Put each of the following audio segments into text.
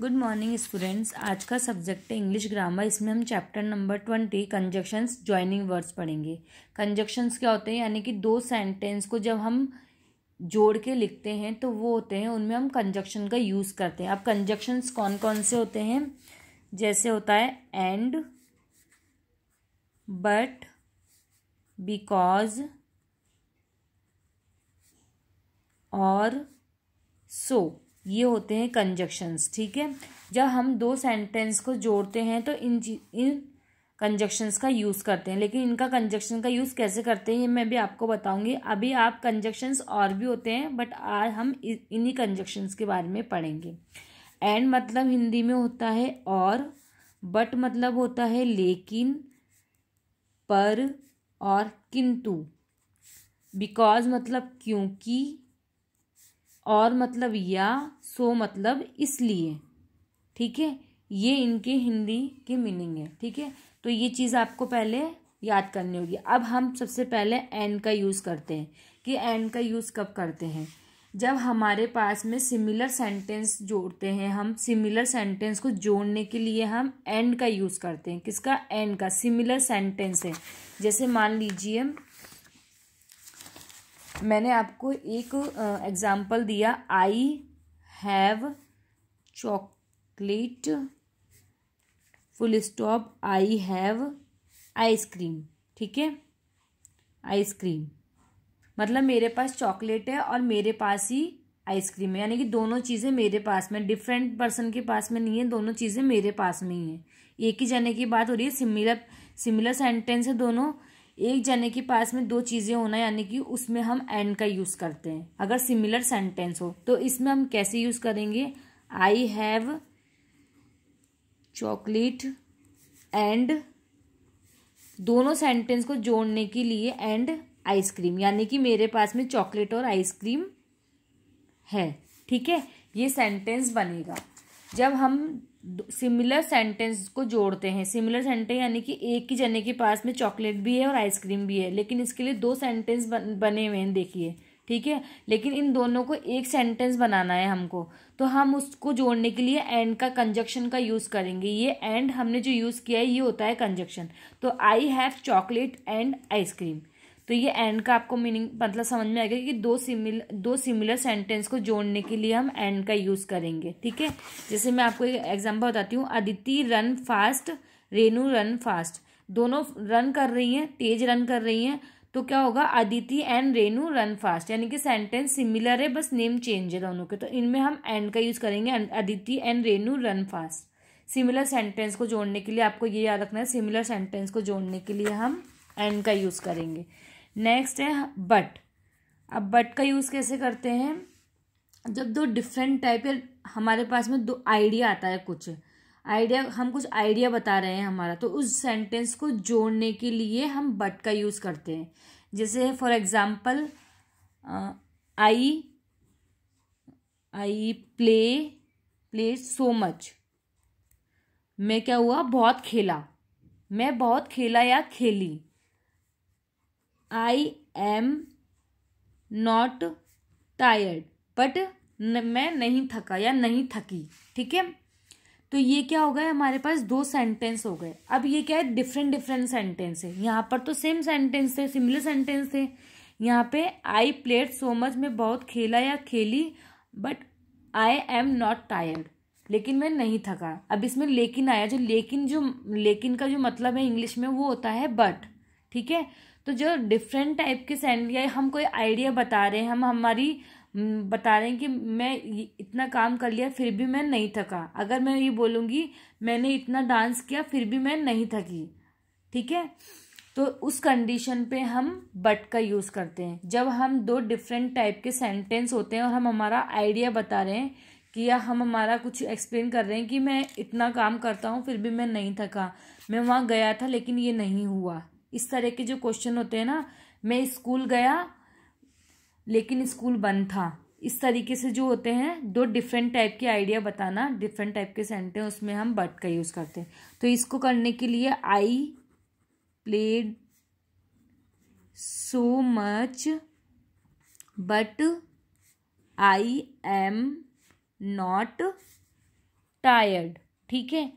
Good morning students आज का subject है इंग्लिश ग्रामर इसमें हम chapter number twenty conjunctions joining words पढ़ेंगे कंजक्शंस क्या होते हैं यानी कि दो सेंटेंस को जब हम जोड़ के लिखते हैं तो वो होते हैं उनमें हम कंजक्शन का यूज़ करते हैं अब कंजक्शंस कौन कौन से होते हैं जैसे होता है एंड बट बिकॉज और सो so. ये होते हैं कंजक्शंस ठीक है जब हम दो सेंटेंस को जोड़ते हैं तो इन इन कंजक्शंस का यूज़ करते हैं लेकिन इनका कंजक्शन का यूज़ कैसे करते हैं ये मैं भी आपको बताऊंगी अभी आप कंजक्शंस और भी होते हैं बट आज हम इन्हीं कंजक्शंस के बारे में पढ़ेंगे एंड मतलब हिंदी में होता है और बट मतलब होता है लेकिन पर और किंतु बिकॉज मतलब क्योंकि और मतलब या सो मतलब इसलिए ठीक है ये इनके हिंदी के मीनिंग है ठीक है तो ये चीज़ आपको पहले याद करनी होगी अब हम सबसे पहले एन का यूज़ करते हैं कि एन का यूज़ कब करते हैं जब हमारे पास में सिमिलर सेंटेंस जोड़ते हैं हम सिमिलर सेंटेंस को जोड़ने के लिए हम एंड का यूज़ करते हैं किसका एंड का सिमिलर सेंटेंस है जैसे मान लीजिए मैंने आपको एक एग्जाम्पल दिया I have chocolate full stop I have ice cream ठीक है आइसक्रीम मतलब मेरे पास चॉकलेट है और मेरे पास ही आइसक्रीम है यानी कि दोनों चीज़ें मेरे पास में डिफरेंट पर्सन के पास में नहीं है दोनों चीज़ें मेरे पास में ही है एक ही जाने की बात हो रही है सिमिलर सिमिलर सेंटेंस है दोनों एक जने के पास में दो चीज़ें होना यानी कि उसमें हम एंड का यूज़ करते हैं अगर सिमिलर सेंटेंस हो तो इसमें हम कैसे यूज़ करेंगे आई हैव चॉकलेट एंड दोनों सेंटेंस को जोड़ने के लिए एंड आइसक्रीम यानी कि मेरे पास में चॉकलेट और आइसक्रीम है ठीक है ये सेंटेंस बनेगा जब हम सिमिलर सेंटेंस को जोड़ते हैं सिमिलर सेंटेंस यानी कि एक ही जने के पास में चॉकलेट भी है और आइसक्रीम भी है लेकिन इसके लिए दो सेंटेंस बन, बने हुए हैं देखिए ठीक है लेकिन इन दोनों को एक सेंटेंस बनाना है हमको तो हम उसको जोड़ने के लिए एंड का कंजक्शन का यूज़ करेंगे ये एंड हमने जो यूज़ किया है ये होता है कंजक्शन तो I have chocolate and ice cream तो ये एंड का आपको मीनिंग मतलब समझ में आएगा कि दो सिमिल दो सिमिलर सेंटेंस को जोड़ने के लिए हम एंड का यूज़ करेंगे ठीक है जैसे मैं आपको एक एग्जाम्पल बताती हूँ Aditi run fast Renu run fast दोनों रन कर रही हैं तेज रन कर रही हैं तो क्या होगा Aditi and Renu run fast यानी कि सेंटेंस सिमिलर है बस नेम चेंज है दोनों के तो इनमें हम एंड का यूज़ करेंगे Aditi and Renu run fast similar sentence को जोड़ने के लिए आपको ये याद रखना है सिमिलर सेंटेंस को जोड़ने के लिए हम एंड का यूज़ करेंगे नेक्स्ट है बट अब बट का यूज़ कैसे करते हैं जब दो डिफरेंट टाइप या हमारे पास में दो आइडिया आता है कुछ आइडिया हम कुछ आइडिया बता रहे हैं हमारा तो उस सेंटेंस को जोड़ने के लिए हम बट का यूज़ करते हैं जैसे for example I I play play so much मैं क्या हुआ बहुत खेला मैं बहुत खेला या खेली I am not tired but मैं नहीं थका या नहीं थकी ठीक है तो ये क्या हो गए हमारे पास दो सेंटेंस हो गए अब ये क्या है डिफरेंट डिफरेंट सेंटेंस है यहाँ पर तो सेम सेंटेंस थे सिमिलर सेंटेंस थे यहाँ पे आई प्लेड सो मच मैं बहुत खेला या खेली but I am not tired लेकिन मैं नहीं थका अब इसमें लेकिन आया जो लेकिन जो लेकिन का जो मतलब है इंग्लिश में वो होता है बट ठीक है तो जो डिफरेंट टाइप के सैंडल या हम कोई आइडिया बता रहे हैं हम हमारी हम्म, बता रहे हैं कि मैं इतना काम कर लिया फिर भी मैं नहीं थका अगर मैं ये बोलूँगी मैंने इतना डांस किया फिर भी मैं नहीं थकी ठीक है तो उस कंडीशन पे हम बट का यूज़ करते हैं जब हम दो डिफरेंट टाइप के सेंटेंस होते हैं और हम हमारा आइडिया बता रहे हैं कि या हम हमारा कुछ एक्सप्लेन कर रहे हैं कि मैं इतना काम करता हूँ फिर भी मैं नहीं थका मैं वहाँ गया था लेकिन ये नहीं हुआ इस तरह के जो क्वेश्चन होते हैं ना मैं स्कूल गया लेकिन स्कूल बंद था इस तरीके से जो होते हैं दो डिफरेंट टाइप के आइडिया बताना डिफरेंट टाइप के सेंटेंस उसमें हम बट का यूज़ करते हैं तो इसको करने के लिए I played so much but I am not tired ठीक है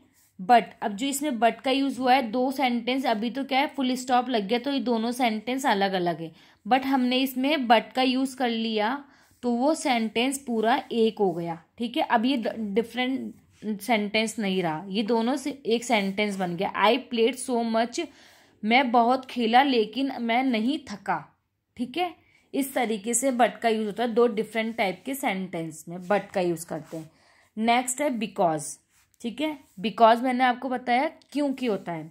बट अब जो इसमें बट का यूज़ हुआ है दो सेंटेंस अभी तो क्या है फुल स्टॉप लग गया तो ये दोनों सेंटेंस अलग अलग है बट हमने इसमें बट का यूज़ कर लिया तो वो सेंटेंस पूरा एक हो गया ठीक है अब ये डिफरेंट सेंटेंस नहीं रहा ये दोनों से एक सेंटेंस बन गया आई प्लेड सो मच मैं बहुत खेला लेकिन मैं नहीं थका ठीक है इस तरीके से बट का यूज़ होता है दो डिफरेंट टाइप के सेंटेंस में बट का यूज़ करते हैं नेक्स्ट है बिकॉज ठीक है बिकॉज मैंने आपको बताया क्योंकि होता है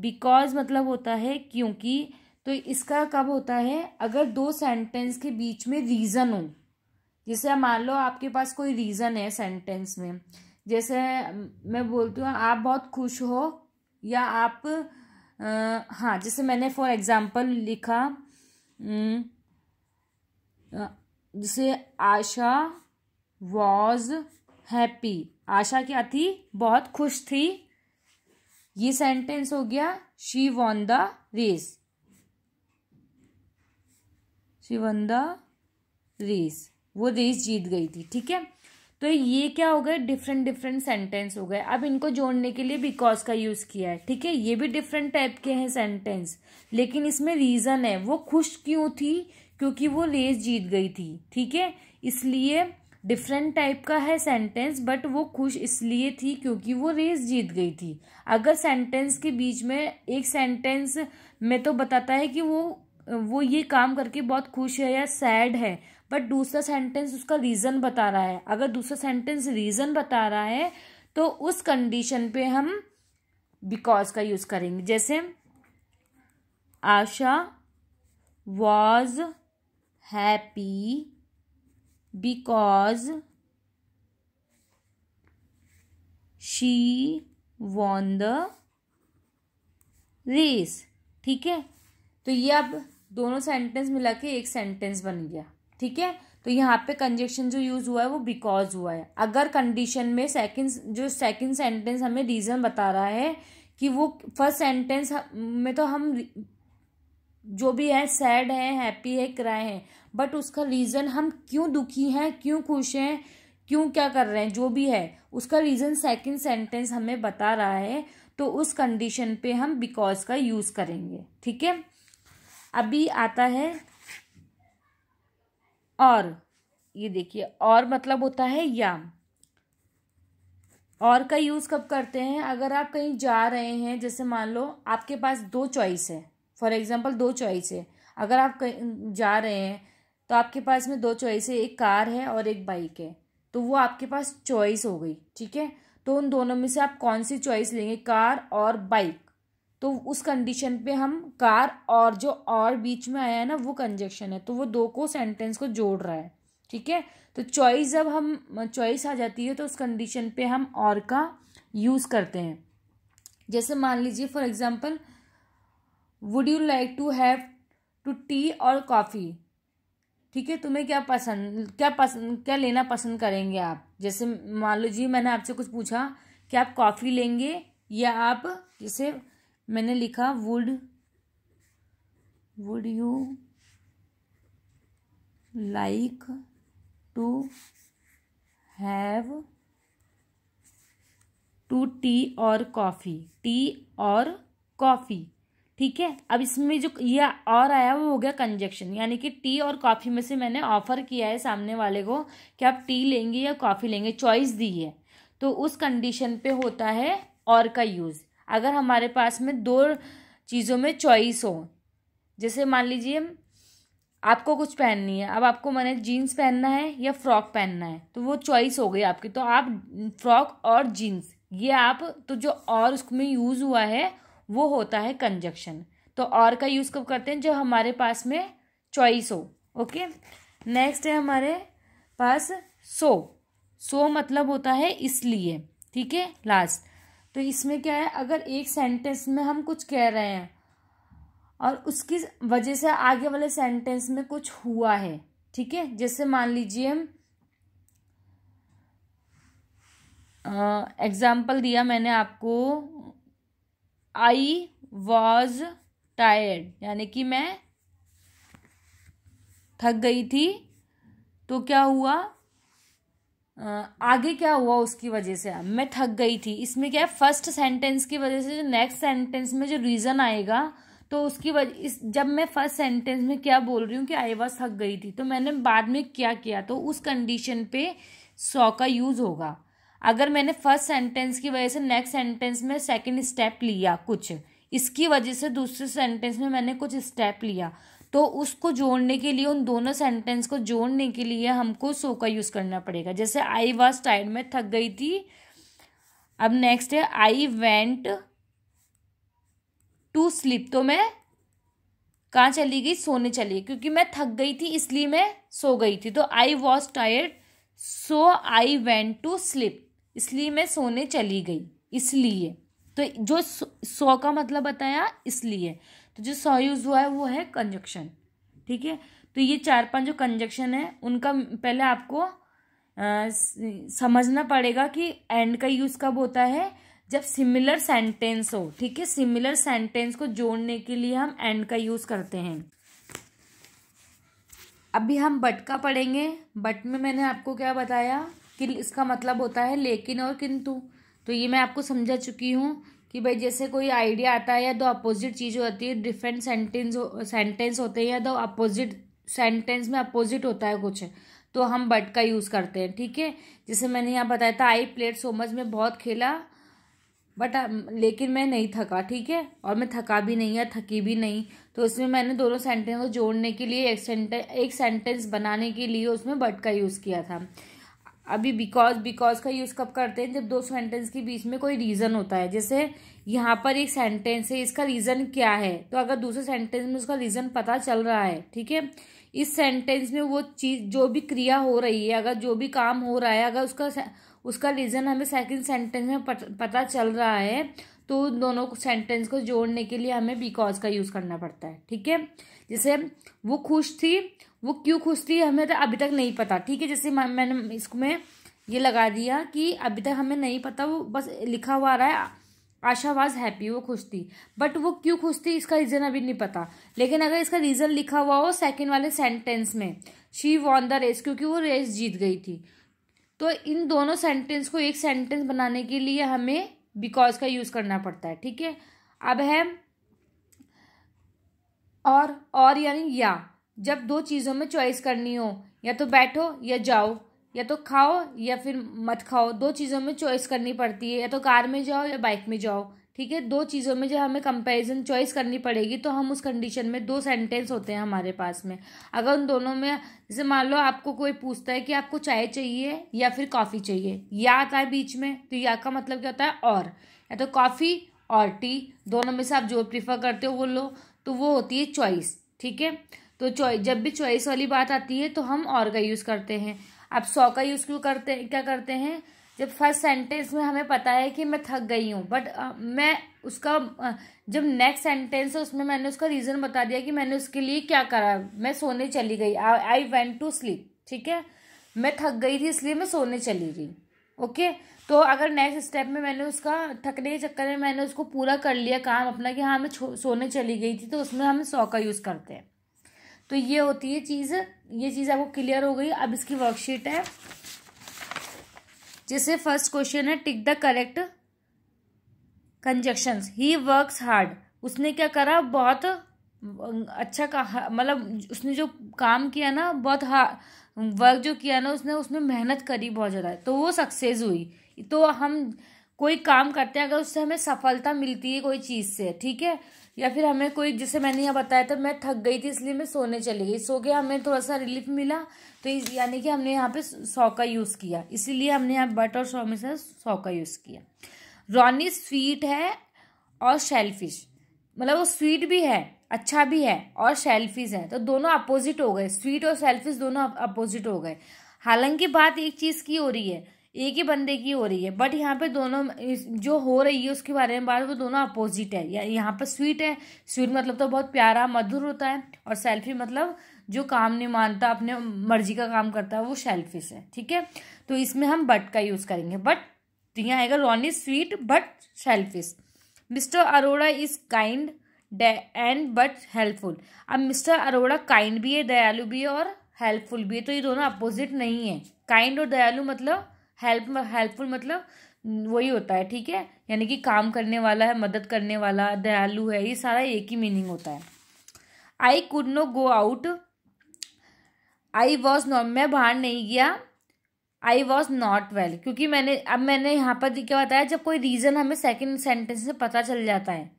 बिकॉज मतलब होता है क्योंकि तो इसका कब होता है अगर दो सेंटेंस के बीच में रीज़न हो जैसे मान लो आपके पास कोई रीज़न है सेंटेंस में जैसे मैं बोलती हूँ आप बहुत खुश हो या आप आ, हाँ जैसे मैंने फॉर एग्ज़ाम्पल लिखा जैसे आशा वॉज हैप्पी आशा क्या थी बहुत खुश थी ये सेंटेंस हो गया she won the race she won the race वो रेस जीत गई थी ठीक है तो ये क्या हो गए डिफरेंट डिफरेंट सेंटेंस हो गए अब इनको जोड़ने के लिए बिकॉज का यूज़ किया है ठीक है ये भी डिफरेंट टाइप के हैं सेंटेंस लेकिन इसमें रीज़न है वो खुश क्यों थी क्योंकि वो रेस जीत गई थी ठीक है इसलिए डिफरेंट टाइप का है सेंटेंस बट वो खुश इसलिए थी क्योंकि वो रेस जीत गई थी अगर सेंटेंस के बीच में एक सेंटेंस में तो बताता है कि वो वो ये काम करके बहुत खुश है या सैड है बट दूसरा सेंटेंस उसका रीज़न बता रहा है अगर दूसरा सेंटेंस रीज़न बता रहा है तो उस कंडीशन पे हम बिकॉज का यूज़ करेंगे जैसे Asha was happy because she won the race ठीक है तो ये अब दोनों सेंटेंस मिला के एक सेंटेंस बन गया ठीक है तो यहाँ पे कंजेक्शन जो यूज हुआ है वो बिकॉज हुआ है अगर कंडीशन में सेकंड जो सेकंड सेंटेंस हमें रीजन बता रहा है कि वो फर्स्ट सेंटेंस में तो हम जो भी है सैड है हैप्पी है क्राई है बट उसका रीज़न हम क्यों दुखी हैं क्यों खुश हैं क्यों क्या कर रहे हैं जो भी है उसका रीज़न सेकंड सेंटेंस हमें बता रहा है तो उस कंडीशन पे हम बिकॉज का यूज़ करेंगे ठीक है अभी आता है और ये देखिए और मतलब होता है या और का यूज़ कब करते हैं अगर आप कहीं जा रहे हैं जैसे मान लो आपके पास दो चॉइस है फॉर एग्ज़ाम्पल दो चॉइस है अगर आप कहीं जा रहे हैं तो आपके पास में दो चॉइस है एक कार है और एक बाइक है तो वो आपके पास चॉइस हो गई ठीक है तो उन दोनों में से आप कौन सी चॉइस लेंगे कार और बाइक तो उस कंडीशन पे हम कार और जो और बीच में आया है ना वो कंजक्शन है तो वो दो को सेंटेंस को जोड़ रहा है ठीक है तो चॉइस जब हम चॉइस आ जाती है तो उस कंडीशन पे हम और का यूज़ करते हैं जैसे मान लीजिए for example would you like to have to tea और कॉफ़ी ठीक है तुम्हें क्या पसंद क्या पसंद क्या लेना पसंद करेंगे आप जैसे मान लो जी मैंने आपसे कुछ पूछा कि आप कॉफ़ी लेंगे या आप जैसे मैंने लिखा would would you like to have to tea और कॉफ़ी टी और कॉफ़ी ठीक है अब इसमें जो ये और आया वो हो गया कंजेक्शन यानी कि टी और कॉफ़ी में से मैंने ऑफ़र किया है सामने वाले को कि आप टी लेंगे या कॉफ़ी लेंगे चॉइस दी है तो उस कंडीशन पे होता है और का यूज़ अगर हमारे पास में दो चीज़ों में चॉइस हो जैसे मान लीजिए आपको कुछ पहननी है अब आपको मैंने जीन्स पहनना है या फ्रॉक पहनना है तो वो चॉइस हो गई आपकी तो आप फ्रॉक और जीन्स ये आप तो जो और उसमें यूज़ हुआ है वो होता है कंजक्शन तो और का यूज़ कब करते हैं जो हमारे पास में चॉइस हो ओके नेक्स्ट है हमारे पास सो सो मतलब होता है इसलिए ठीक है लास्ट तो इसमें क्या है अगर एक सेंटेंस में हम कुछ कह रहे हैं और उसकी वजह से आगे वाले सेंटेंस में कुछ हुआ है ठीक है जैसे मान लीजिए हम एग्जाम्पल दिया मैंने आपको आई वॉज टायर्ड यानी कि मैं थक गई थी तो क्या हुआ आगे क्या हुआ उसकी वजह से मैं थक गई थी इसमें क्या है फर्स्ट सेंटेंस की वजह से जो नेक्स्ट सेंटेंस में जो रीज़न आएगा तो उसकी वजह इस जब मैं फर्स्ट सेंटेंस में क्या बोल रही हूँ कि आई वॉज थक गई थी तो मैंने बाद में क्या किया तो उस कंडीशन पे सौ का यूज़ होगा अगर मैंने फर्स्ट सेंटेंस की वजह से नेक्स्ट सेंटेंस में सेकंड स्टेप लिया कुछ इसकी वजह से दूसरे सेंटेंस में मैंने कुछ स्टेप लिया तो उसको जोड़ने के लिए उन दोनों सेंटेंस को जोड़ने के लिए हमको सो का यूज़ करना पड़ेगा जैसे आई वॉज टाइड में थक गई थी अब नेक्स्ट है आई वेंट टू स्लीप तो मैं कहाँ चली गई सोने चली गई क्योंकि मैं थक गई थी इसलिए मैं सो गई थी तो I was tired so I went to sleep इसलिए मैं सोने चली गई इसलिए तो जो सौ का मतलब बताया इसलिए तो जो सौ यूज़ हुआ है वो है कंजक्शन ठीक है तो ये चार पांच जो कंजक्शन है उनका पहले आपको आ, समझना पड़ेगा कि एंड का यूज़ कब होता है जब सिमिलर सेंटेंस हो ठीक है सिमिलर सेंटेंस को जोड़ने के लिए हम एंड का यूज़ करते हैं अभी हम बट का पढ़ेंगे बट में मैंने आपको क्या बताया किल इसका मतलब होता है लेकिन और किंतु तो ये मैं आपको समझा चुकी हूँ कि भाई जैसे कोई आइडिया आता है या दो अपोजिट चीज़ होती है डिफरेंट सेंटेंस हो, सेंटेंस होते हैं या दो अपोजिट सेंटेंस में अपोजिट होता है कुछ तो हम बट का यूज़ करते हैं ठीक है जैसे मैंने यहाँ बताया था आई प्लेट सो मच में बहुत खेला बट um, लेकिन मैं नहीं थका ठीक है और मैं थका भी नहीं या थकी भी नहीं तो उसमें मैंने दोनों सेंटेंस को जोड़ने के लिए एक सेंटेंस एक सेंटेंस बनाने के लिए उसमें बट का यूज़ किया था अभी बिकॉज बिकॉज का यूज़ कब करते हैं जब दो सेंटेंस के बीच में कोई रीज़न होता है जैसे यहाँ पर एक सेंटेंस है इसका रीज़न क्या है तो अगर दूसरे सेंटेंस में उसका रीज़न पता चल रहा है ठीक है इस सेंटेंस में वो चीज़ जो भी क्रिया हो रही है अगर जो भी काम हो रहा है अगर उसका उसका रीज़न हमें सेकेंड सेंटेंस में पता चल रहा है तो दोनों सेंटेंस को जोड़ने के लिए हमें बिकॉज का यूज़ करना पड़ता है ठीक है जैसे वो खुश थी वो क्यों खुश थी हमें तो अभी तक नहीं पता ठीक है जैसे मैंने इसमें ये लगा दिया कि अभी तक हमें नहीं पता वो बस लिखा हुआ आ रहा है आशा वाज हैप्पी वो खुश थी बट वो क्यों खुश थी इसका रीज़न अभी नहीं पता लेकिन अगर इसका रीज़न लिखा हुआ हो सेकेंड वाले सेंटेंस में शी वॉन द रेस क्योंकि वो रेस जीत गई थी तो इन दोनों सेंटेंस को एक सेंटेंस बनाने के लिए हमें बिकॉज का यूज़ करना पड़ता है ठीक है अब है और और यानी या जब दो चीज़ों में चॉइस करनी हो या तो बैठो या जाओ या तो खाओ या फिर मत खाओ दो चीज़ों में चॉइस करनी पड़ती है या तो कार में जाओ या बाइक में जाओ ठीक है दो चीज़ों में जब हमें कंपैरिजन चॉइस करनी पड़ेगी तो हम उस कंडीशन में दो सेंटेंस होते हैं हमारे पास में अगर उन दोनों में जैसे मान लो आपको कोई पूछता है कि आपको चाय चाहिए या फिर कॉफ़ी चाहिए या आता है बीच में तो या का मतलब क्या होता है और या तो कॉफ़ी और टी दोनों में से आप जो प्रीफर करते हो वो लो तो वो होती है चॉइस ठीक है तो चॉइस जब भी चॉइस वाली बात आती है तो हम और का यूज़ करते हैं आप सौ का यूज़ क्यों करते हैं क्या करते हैं जब फर्स्ट सेंटेंस में हमें पता है कि मैं थक गई हूँ बट मैं उसका जब नेक्स्ट सेंटेंस है उसमें मैंने उसका रीज़न बता दिया कि मैंने उसके लिए क्या करा मैं सोने चली गई आई वेंट टू स्लीप ठीक है मैं थक गई थी इसलिए मैं सोने चली गई ओके तो अगर नेक्स्ट स्टेप में मैंने उसका थकने के चक्कर में मैंने उसको पूरा कर लिया काम अपना कि हाँ मैं सोने चली गई थी तो उसमें हम सौ का यूज़ करते हैं तो ये होती है चीज़ ये चीज़ आपको क्लियर हो गई अब इसकी वर्कशीट है जैसे फर्स्ट क्वेश्चन है tick the correct conjunction he works hard उसने क्या करा बहुत अं, अच्छा मतलब उसने जो काम किया ना बहुत वर्क जो किया ना उसने उसमें मेहनत करी बहुत ज़्यादा तो वो सक्सेस हुई तो हम कोई काम करते हैं अगर उससे हमें सफलता मिलती है कोई चीज़ से ठीक है या फिर हमें कोई जिसे मैंने यहाँ बताया था मैं थक गई थी इसलिए मैं सोने चली गई सो के हमें थोड़ा सा रिलीफ मिला तो यानी कि हमने यहाँ पे सौ का यूज़ किया इसीलिए हमने यहाँ बट और सौ में से सौ का यूज़ किया रॉनी स्वीट है और शेलफिश मतलब वो स्वीट भी है अच्छा भी है और शेल्फिश है तो दोनों अपोजिट हो गए स्वीट और शेल्फिश दोनों अपोजिट हो गए हालांकि बात एक चीज़ की हो रही है एक ही बंदे की हो रही है बट यहाँ पे दोनों जो हो रही है उसके बारे में बात वो दोनों अपोजिट है या यहाँ पर स्वीट है स्वीट मतलब तो बहुत प्यारा मधुर होता है और सेल्फी मतलब जो काम नहीं मानता अपने मर्जी का काम करता है वो सेल्फिश है ठीक है तो इसमें हम बट का यूज़ करेंगे बट तो यहाँ आएगा Ron is sweet but selfish mister Arora is kind and but helpful अब मिस्टर अरोड़ा काइंड भी है दयालु भी है और हेल्पफुल भी है तो ये दोनों अपोजिट नहीं है काइंड और दयालु मतलब हेल्प हेल्पफुल मतलब वही होता है ठीक है यानी कि काम करने वाला है मदद करने वाला दयालु है ये सारा एक ही मीनिंग होता है I could no go out I was not मैं बाहर नहीं गया आई वॉज नॉट वेल क्योंकि मैंने अब मैंने यहाँ पर क्या बताया जब कोई रीज़न हमें सेकेंड सेंटेंस से पता चल जाता है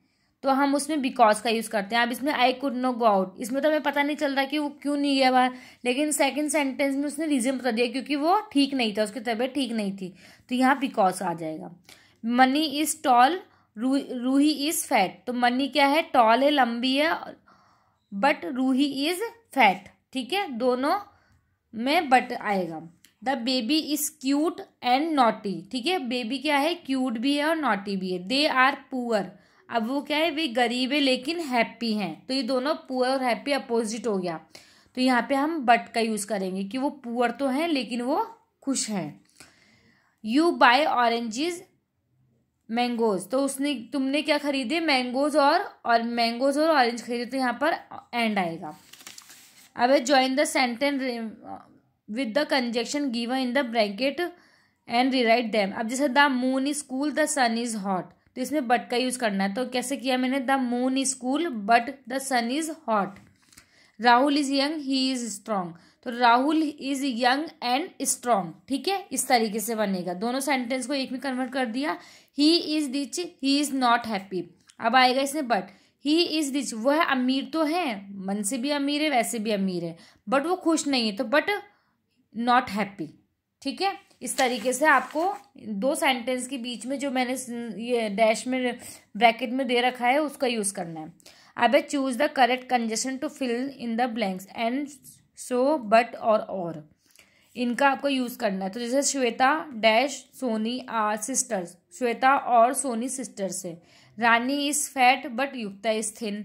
तो हम उसमें बिकॉज का यूज़ करते हैं अब इसमें I could no go out इसमें तो हमें पता नहीं चल रहा कि वो क्यों नहीं गया बाहर लेकिन सेकंड सेंटेंस में उसने रीज़न बता दिया क्योंकि वो ठीक नहीं था उसकी तबीयत ठीक नहीं थी तो यहाँ बिकॉज आ जाएगा Mani is tall Ruhi is fat तो मनी क्या है टॉल है लंबी है बट रूही इज़ फैट ठीक है दोनों में बट आएगा the baby is cute and naughty ठीक है बेबी क्या है क्यूट भी है और नॉटी भी है दे आर पुअर अब वो क्या है वे गरीब है लेकिन हैप्पी हैं तो ये दोनों पुअर और हैप्पी अपोजिट हो गया तो यहाँ पे हम बट का यूज़ करेंगे कि वो पुअर तो हैं लेकिन वो खुश हैं यू बाय ऑरेंजेस मैंगोज तो उसने तुमने क्या खरीदे मैंगोज और और मैंगोज और ऑरेंज खरीदे तो यहाँ पर एंड आएगा अब है join the sentence with the conjunction given in the bracket and rewrite them अब जैसे the moon is cool the sun is hot तो इसमें बट का यूज़ करना है तो कैसे किया मैंने the moon is cool but the sun is hot Rahul is young he is strong तो Rahul is young and strong ठीक है इस तरीके से बनेगा दोनों सेंटेंस को एक में कन्वर्ट कर दिया he is rich he is not happy अब आएगा इसमें बट ही इज रिच वह अमीर तो है मन से भी अमीर है वैसे भी अमीर है बट वो खुश नहीं है तो बट नॉट हैप्पी ठीक है इस तरीके से आपको दो सेंटेंस के बीच में जो मैंने ये डैश में ब्रैकेट में दे रखा है उसका यूज़ करना है अब choose the correct conjunction to fill in the blanks and so but और और इनका आपको यूज़ करना है तो जैसे Shweta dash Soni are sisters Shweta और सोनी सिस्टर्स है Rani is fat but Yukta is thin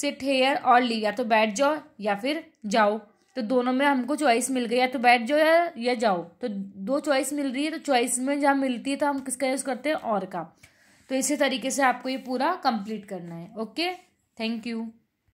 sit here और लिया तो बैठ जाओ या फिर जाओ तो दोनों में हमको चॉइस मिल गई या तो बैठ जाओ या या जाओ तो दो चॉइस मिल रही है तो चॉइस में जहाँ मिलती है तो हम किसका यूज़ करते हैं और का तो इसी तरीके से आपको ये पूरा कंप्लीट करना है ओके थैंक यू